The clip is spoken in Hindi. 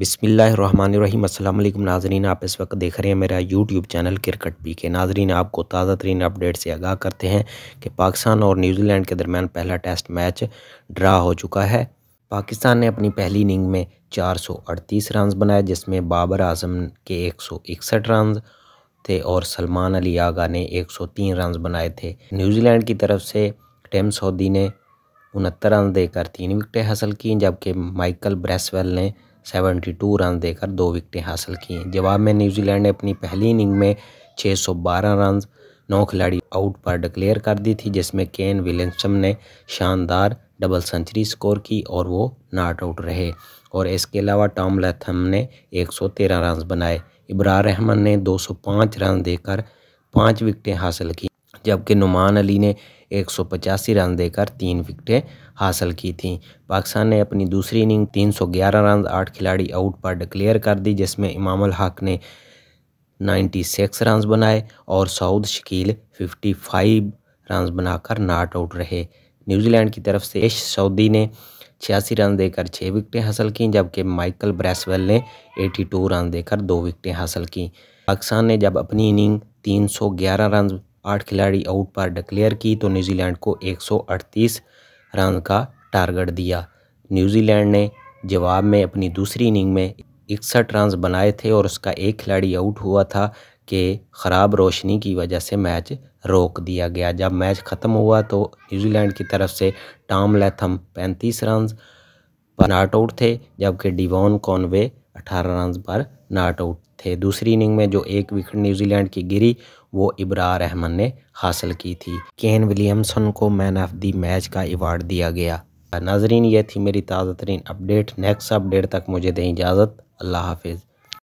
बिसमीम अल्लाम नाजरीन आप इस वक्त देख रहे हैं मेरा यूट्यूब चैनल क्रिकेट पी के नाजरीन आपको ताज़ा तरीन अपडेट से आगाह करते हैं कि पाकिस्तान और न्यूजीलैंड के दरमियान पहला टेस्ट मैच ड्रा हो चुका है पाकिस्तान ने अपनी पहली इनिंग में 438 रन बनाए जिसमें बाबर आजम के एक रन थे और सलमान अली आगा ने तीन रन बनाए थे न्यूजीलैंड की तरफ से टेम सऊदी ने उनहत्तर रन देकर तीन विकटें हासिल की जबकि माइकल ब्रेसवेल ने 72 रन देकर दो विकटें हासिल की जवाब में न्यूजीलैंड ने अपनी पहली इनिंग में 612 रन नौ खिलाड़ी आउट पर डिक्लेयर कर दी थी जिसमें केन विलियमसम ने शानदार डबल सेंचुरी स्कोर की और वो नॉट आउट रहे और इसके अलावा टॉम लेथम ने 113 रन बनाए इब्रार रहमान ने 205 रन देकर पाँच विकटें हासिल की जबकि नुमान अली ने एक रन देकर तीन विकटें हासिल की थीं पाकिस्तान ने अपनी दूसरी इनिंग 311 रन आठ खिलाड़ी आउट पर डिक्लेयर कर दी जिसमें इमाम हक ने 96 रन बनाए और सऊद शकील 55 रन बनाकर नाट आउट रहे न्यूजीलैंड की तरफ से एश सऊदी ने छियासी रन देकर छः विकटें हासिल की जबकि माइकल ब्रेसवेल ने 82 रन देकर दो विकटें हासिल की पाकिस्तान ने जब अपनी इनिंग 311 रन आठ खिलाड़ी आउट पर डिक्लेयर की तो न्यूजीलैंड को 138 रन का टारगेट दिया न्यूजीलैंड ने जवाब में अपनी दूसरी इनिंग में इकसठ रन बनाए थे और उसका एक खिलाड़ी आउट हुआ था कि ख़राब रोशनी की वजह से मैच रोक दिया गया जब मैच ख़त्म हुआ तो न्यूजीलैंड की तरफ से टॉम लेथम पैंतीस रन पर नॉट आउट थे जबकि डिवॉन कॉनवे अठारह रन पर नॉट आउट थे दूसरी इनिंग में जो एक विकेट न्यूजीलैंड की गिरी वो इब्रा रहमान ने हासिल की थी केन विलियमसन को मैन ऑफ द मैच का अवार्ड दिया गया नाजरीन ये थी मेरी ताज़ा तरीन अपडेट नेक्स्ट अपडेट तक मुझे दें इजाज़त अल्लाह हाफिज़